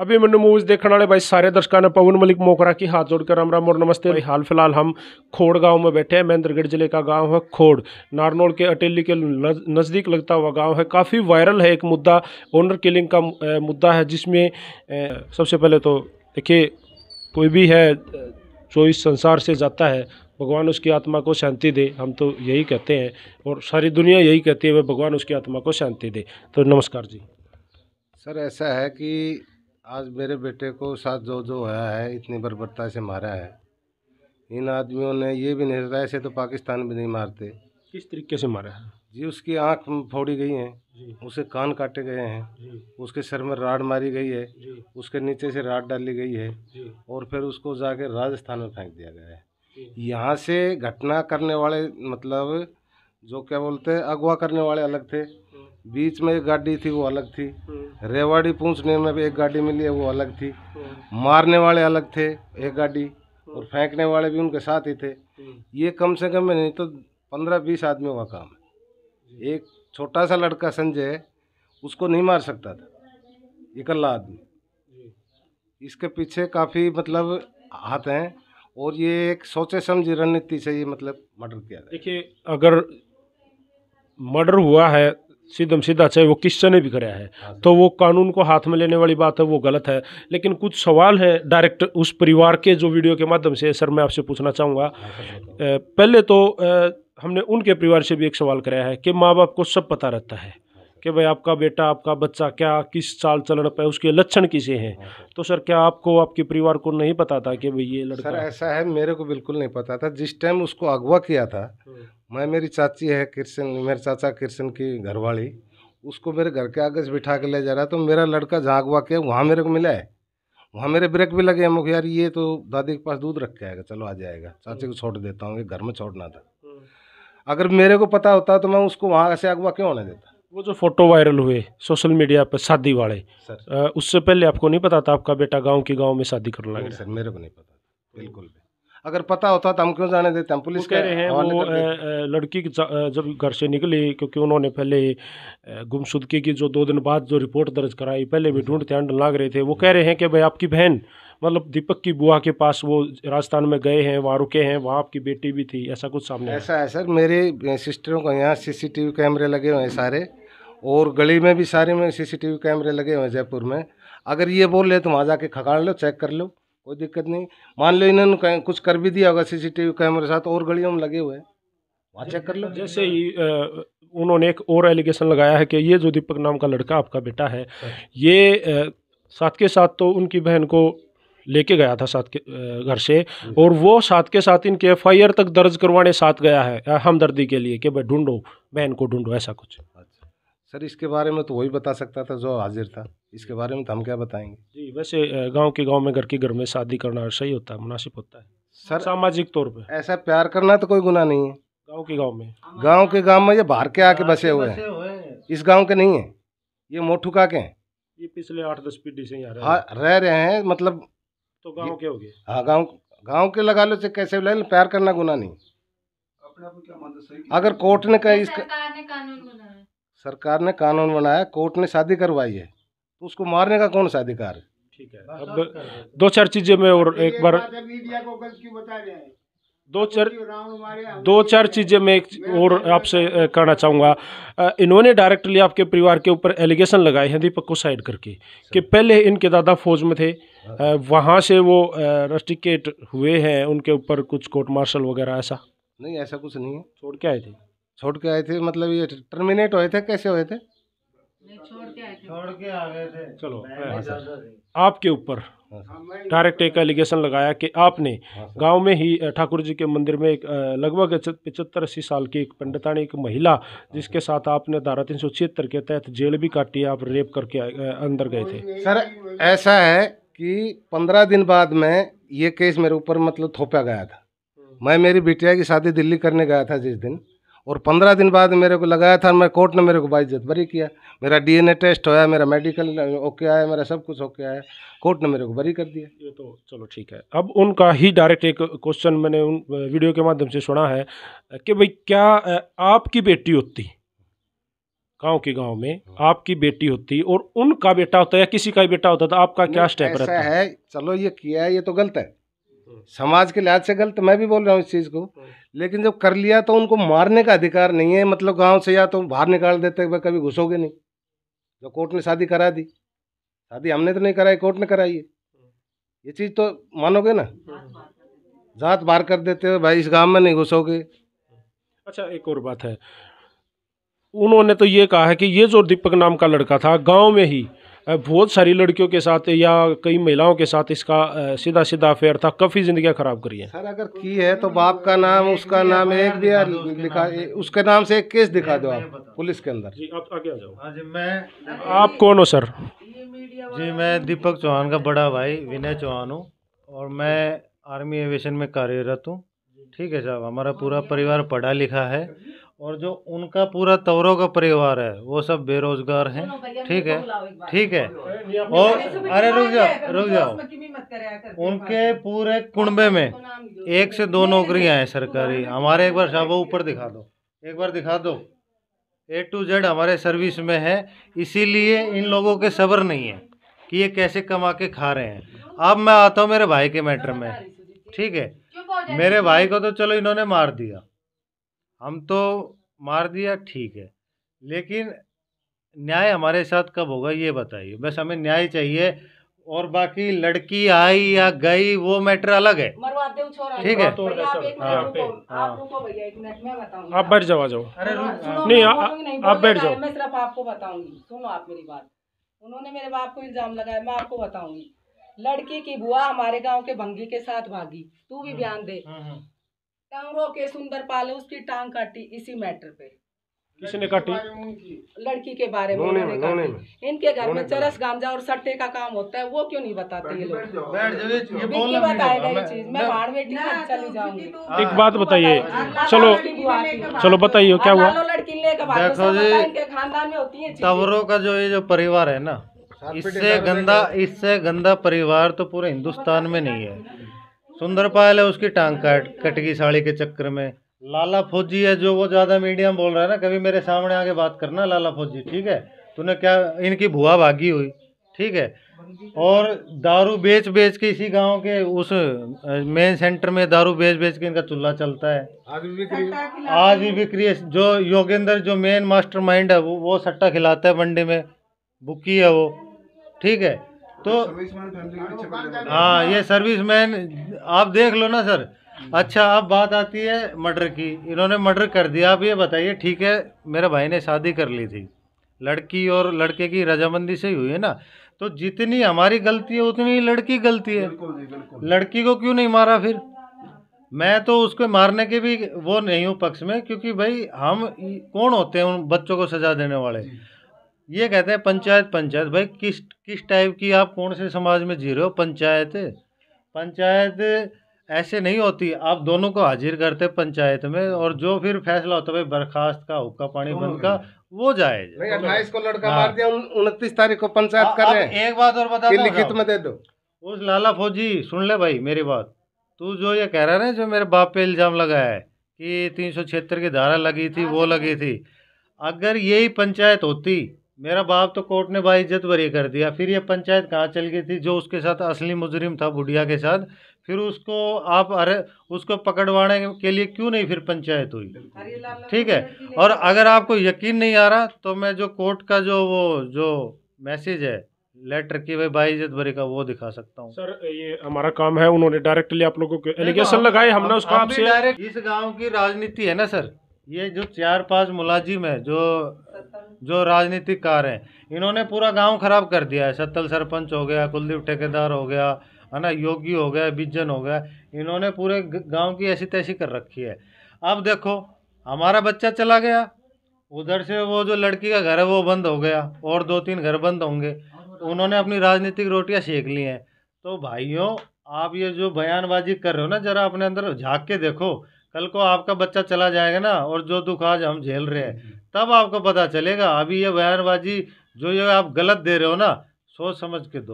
अभी मैंने मूवीज देखने वाले भाई सारे दर्शकों ने पवन मलिक मोकरा की हाथ जोड़कर राम राम और नमस्ते भाई हाल फिलहाल हम खोड़ गांव में बैठे हैं महेंद्रगढ़ जिले का गांव है खोड़ नारनौल के अटेली के नज़दीक लगता हुआ गांव है काफ़ी वायरल है एक मुद्दा ओनर किलिंग का मुद्दा है जिसमें सबसे पहले तो देखिए कोई भी है जो इस संसार से जाता है भगवान उसकी आत्मा को शांति दे हम तो यही कहते हैं और सारी दुनिया यही कहती है वह भगवान उसकी आत्मा को शांति दे तो नमस्कार जी सर ऐसा है कि आज मेरे बेटे को साथ जो जो होया है इतनी बर्बरता से मारा है इन आदमियों ने ये भी नहीं रहा ऐसे तो पाकिस्तान भी नहीं मारते किस तरीके से मारा है जी उसकी आंख फोड़ी गई है उसे कान काटे गए हैं उसके सर में राड मारी गई है उसके नीचे से राड डाली गई है और फिर उसको जाके राजस्थान में फेंक दिया गया है यहाँ से घटना करने वाले मतलब जो क्या बोलते हैं अगवा करने वाले अलग थे बीच में एक गाड़ी थी वो अलग थी हम्म। रेवाड़ी पहुंचने में भी एक गाड़ी मिली है वो अलग थी हम्म। मारने वाले अलग थे एक गाड़ी हम्म। और फेंकने वाले भी उनके साथ ही थे ये कम से कम नहीं तो पंद्रह बीस आदमियों का काम है एक छोटा सा लड़का संजय उसको नहीं मार सकता था इकला आदमी इसके पीछे काफ़ी मतलब हाथ हैं और ये एक सोचे समझी रणनीति से ये मतलब मर्डर किया देखिए अगर मर्डर हुआ है सीधम सीधा चाहे वो किस्से ने भी कराया है हाँ तो वो कानून को हाथ में लेने वाली बात है वो गलत है लेकिन कुछ सवाल है डायरेक्ट उस परिवार के जो वीडियो के माध्यम से सर मैं आपसे पूछना चाहूँगा हाँ, पहले तो हमने उनके परिवार से भी एक सवाल कराया है कि माँ बाप को सब पता रहता है कि भाई आपका बेटा आपका बच्चा क्या किस चाल चलन पर उसके लक्षण किसे हैं हाँ, तो सर क्या आपको आपके परिवार को नहीं पता था कि भाई ये लड़का सर ऐसा है मेरे को बिल्कुल नहीं पता था जिस टाइम उसको अगवा किया था हम्म। मैं मेरी चाची है किशन मेरे चाचा कृष्ण की घरवाली उसको मेरे घर के आगे से बिठा के ले जा रहा है तो मेरा लड़का झागवा के वहाँ मेरे को मिला है वहाँ मेरे ब्रेक भी लगे मुख्य यार ये तो दादी के पास दूध रख के आएगा चलो आ जाएगा चाची को छोड़ देता हूँ घर में छोड़ना था हम्म। अगर मेरे को पता होता तो मैं उसको वहाँ से अगवा क्यों होने देता वो जो फोटो वायरल हुए सोशल मीडिया पर शादी वाले सर उससे पहले आपको नहीं पता था आपका बेटा गाँव के गाँव में शादी करने लगा सर मेरे को नहीं पता बिल्कुल भी अगर पता होता तो हम क्यों जाने देते हम पुलिस कह रहे हैं वो लड़की जब घर से निकली क्योंकि उन्होंने पहले गुमशुदगी की जो दो दिन बाद जो रिपोर्ट दर्ज कराई पहले भी ढूंढते अंड लाग रहे थे वो कह रहे हैं कि भाई आपकी बहन मतलब दीपक की बुआ के पास वो राजस्थान में गए हैं वहाँ रुके हैं वहाँ आपकी बेटी भी थी ऐसा कुछ सामने ऐसा है सर मेरे सिस्टरों को यहाँ सीसीटीवी कैमरे लगे हुए हैं सारे और गली में भी सारे में सीसीटीवी कैमरे लगे हुए हैं जयपुर में अगर ये बोल ले तो वहाँ जाके खगाड़ लो चेक कर लो कोई दिक्कत नहीं मान लो इन्होंने कुछ कर भी दिया होगा सीसीटीवी कैमरे साथ और गलियों में लगे हुए हैं वहाँ चेक कर लो जैसे ही उन्होंने एक और एलिगेशन लगाया है कि ये जो दीपक नाम का लड़का आपका बेटा है ये साथ के साथ तो उनकी बहन को लेके गया था साथ के घर से और वो साथ के साथ इनके एफ तक दर्ज करवाने साथ गया है हमदर्दी के लिए कि भाई ढूंढो बहन को ढूंढो ऐसा कुछ अच्छा सर इसके बारे में तो वही बता सकता था जो हाजिर था इसके बारे में तो हम क्या बताएंगे जी वैसे गांव के गांव में घर के घर में शादी करना सही होता है मुनासिब होता है सर सामाजिक तौर पे ऐसा प्यार करना तो कोई गुना नहीं है गांव के गांव में गांव के गांव में ये बाहर के आके बसे हुए हैं इस गाँव के नहीं है ये का के हैं ये पिछले आठ दस पीढ़ी से यहाँ रह रहे हैं मतलब तो गाँव के हो गए हाँ गाँव गाँव के लगा लो से कैसे प्यार करना गुना नहीं अगर कोर्ट ने कहा इसका सरकार ने कानून बनाया कोर्ट ने शादी करवाई है तो उसको मारने का कौन सा अधिकार है ठीक है अब दो चार चीज़ें मैं और एक बार मीडिया को गलत क्यों बता रहे हैं दो चार दो चार चीज़ें मैं एक और आपसे करना चाहूँगा इन्होंने डायरेक्टली आपके परिवार के ऊपर एलिगेशन लगाए हैं दीपक को साइड करके कि पहले इनके दादा फौज में थे वहाँ से वो रस्टिकेट हुए हैं उनके ऊपर कुछ कोर्ट मार्शल वगैरह ऐसा नहीं ऐसा कुछ नहीं है छोड़ के आए थे छोड़ के आए थे मतलब ये टर्मिनेट हुए थे कैसे हुए थे छोड़ के आ गए थे चलो हाँ, हाँ, आपके ऊपर हाँ, डायरेक्ट एक एलिगेशन लगाया कि आपने गांव में ही ठाकुर जी के मंदिर में एक लगभग पिचहत्तर अस्सी साल की एक पंडितानी एक महिला जिसके साथ आपने धारा तीन सौ छिहत्तर के तहत जेल भी काटी आप रेप करके अंदर गए थे सर ऐसा है कि पंद्रह दिन बाद में ये केस मेरे ऊपर मतलब थोपा गया था मैं मेरी बिटिया की शादी दिल्ली करने गया था जिस दिन और पंद्रह दिन बाद मेरे को लगाया था मैं कोर्ट ने मेरे को बाइज्जत बरी किया मेरा डीएनए टेस्ट होया मेरा मेडिकल ओके आया मेरा सब कुछ ओके आया कोर्ट ने मेरे को बरी कर दिया ये तो चलो ठीक है अब उनका ही डायरेक्ट एक क्वेश्चन मैंने उन वीडियो के माध्यम से सुना है कि भाई क्या आपकी बेटी होती गांव के गांव में आपकी बेटी होती और उनका बेटा होता या किसी का बेटा होता तो आपका क्या स्टेप रहता है चलो ये किया है ये तो गलत है समाज के लिहाज से गलत मैं भी बोल रहा हूँ इस चीज़ को हाँ। लेकिन जब कर लिया तो उनको मारने का अधिकार नहीं है मतलब गांव से या तो बाहर निकाल देते भाई कभी घुसोगे नहीं जो कोर्ट ने शादी करा दी शादी हमने तो नहीं कराई कोर्ट ने कराई है ये चीज़ तो मानोगे ना जात बाहर कर देते हो भाई इस गांव में नहीं घुसोगे अच्छा एक और बात है उन्होंने तो ये कहा है कि ये जो दीपक नाम का लड़का था गांव में ही बहुत सारी लड़कियों के साथ या कई महिलाओं के साथ इसका सीधा सीधा अफेयर था काफ़ी ज़िंदगी ख़राब करी है सर अगर की है तो बाप का नाम उसका नाम एक भी लिखा उसके नाम से एक केस दिखा दो आप पुलिस के अंदर जी आप आगे आ जाओ हाँ जी मैं आप कौन हो सर जी मैं दीपक चौहान का बड़ा भाई विनय चौहान हूँ और मैं आर्मी एविएशन में कार्यरत हूँ ठीक है साहब हमारा पूरा परिवार पढ़ा लिखा है और जो उनका पूरा तवरों का परिवार है वो सब बेरोजगार हैं ठीक है ठीक है और अरे रुक जाओ रुक जाओ उनके पूरे कुंबे में तो एक से दो नौकरियां हैं सरकारी हमारे एक बार शाह ऊपर दिखा दो एक बार दिखा दो ए टू जेड हमारे सर्विस में है इसीलिए इन लोगों के सब्र नहीं है कि ये कैसे कमा के खा रहे हैं अब मैं आता हूँ मेरे भाई के मैटर में ठीक है मेरे भाई को तो चलो इन्होंने मार दिया हम तो मार दिया ठीक है लेकिन न्याय हमारे साथ कब होगा ये बताइए बस हमें न्याय चाहिए और बाकी लड़की आई या गई वो मैटर अलग है ठीक है हाँ, हाँ। आप बैठ जाओ आ जाओ हाँ, नहीं आप बैठ जाओ मैं सिर्फ आपको बताऊंगी सुनो आप मेरी बात उन्होंने मेरे बाप को इल्जाम लगाया मैं आपको बताऊंगी लड़की की बुआ हमारे गांव के भंगी के साथ भागी तू भी बयान हम्म, दे हम्म, हम्म। टांग के सुंदर पाले उसकी टांग काटी इसी मैटर पे किसने काटी लड़की के बारे में उन्होंने काटी इनके घर में चरस गांजा और सट्टे का काम होता है वो क्यों नहीं बताते ये लोग चली तो जाऊंगी तो एक बात बताइए तो चलो चलो बताइए क्या हुआ लड़की लेकर खानदान में होती है तवरों का जो ये जो परिवार है ना इससे गंदा इससे गंदा परिवार तो पूरे हिंदुस्तान में नहीं है सुंदरपाल है उसकी टांग काट कट गई साड़ी के चक्कर में लाला फौजी है जो वो ज़्यादा मीडियम बोल रहा है ना कभी मेरे सामने आके बात करना लाला फौजी ठीक है तूने क्या इनकी भुआ भागी हुई ठीक है और दारू बेच बेच के इसी गांव के उस मेन सेंटर में दारू बेच बेच के इनका चूल्हा चलता है आज भी बिक्री आज भी बिक्री जो योगेंद्र जो मेन मास्टर है वो वो सट्टा खिलाता है मंडी में बुकी है वो ठीक है तो हाँ ये सर्विस मैन आप देख लो ना सर अच्छा अब बात आती है मर्डर की इन्होंने मर्डर कर दिया आप ये बताइए ठीक है मेरे भाई ने शादी कर ली थी लड़की और लड़के की रजामंदी से ही हुई है ना तो जितनी हमारी गलती है उतनी ही लड़की गलती है लड़की को क्यों नहीं मारा फिर मैं तो उसको मारने के भी वो नहीं हूँ पक्ष में क्योंकि भाई हम कौन होते हैं उन बच्चों को सजा देने वाले ये कहते हैं पंचायत पंचायत भाई किस किस टाइप की आप कौन से समाज में जी रहे हो पंचायत पंचायत ऐसे नहीं होती आप दोनों को हाजिर करते पंचायत में और जो फिर फैसला होता है बर्खास्त का हुक्का पानी बंद का वो जाए अट्ठाईस को लड़का हाँ। मार दिया उनतीस तारीख को पंचायत कर रहे हैं एक बात और बता लिखित में दे दो उस लाला फौजी सुन ले भाई मेरी बात तू जो ये कह रहा है ना जो मेरे बाप पे इल्ज़ाम लगाया है कि तीन सौ छिहत्तर की धारा लगी थी हाँ, वो हाँ, लगी थी अगर यही पंचायत होती मेरा बाप तो कोर्ट ने बाइज्जत बरी कर दिया फिर ये पंचायत कहाँ चल गई थी जो उसके साथ असली मुजरिम था बुढ़िया के साथ फिर उसको आप अरे उसको पकड़वाने के लिए क्यों नहीं फिर पंचायत हुई ठीक है और अगर आपको यकीन नहीं आ रहा तो मैं जो कोर्ट का जो वो जो मैसेज है लेटर की भाई बाइज्जत बरी का वो दिखा सकता हूँ सर ये हमारा काम है उन्होंने डायरेक्टली आप लोगों को एलिगेशन लगाए हमने उसका डायरेक्ट इस गाँव की राजनीति है ना सर ये जो चार पांच मुलाजिम है जो जो राजनीतिक कार हैं इन्होंने पूरा गांव खराब कर दिया है सत्तल सरपंच हो गया कुलदीप ठेकेदार हो गया है ना योगी हो गया बिजन हो गया इन्होंने पूरे गांव की ऐसी तैसी कर रखी है अब देखो हमारा बच्चा चला गया उधर से वो जो लड़की का घर है वो बंद हो गया और दो तीन घर बंद होंगे उन्होंने अपनी राजनीतिक रोटियाँ सेक ली हैं तो भाइयों आप ये जो बयानबाजी कर रहे हो ना जरा अपने अंदर झाँक के देखो कल को आपका बच्चा चला जाएगा ना और जो दुख आज हम झेल रहे हैं हम्म। तब आपको पता चलेगा अभी ये बयानबाजी जो ये आप गलत दे रहे हो ना सोच समझ के दो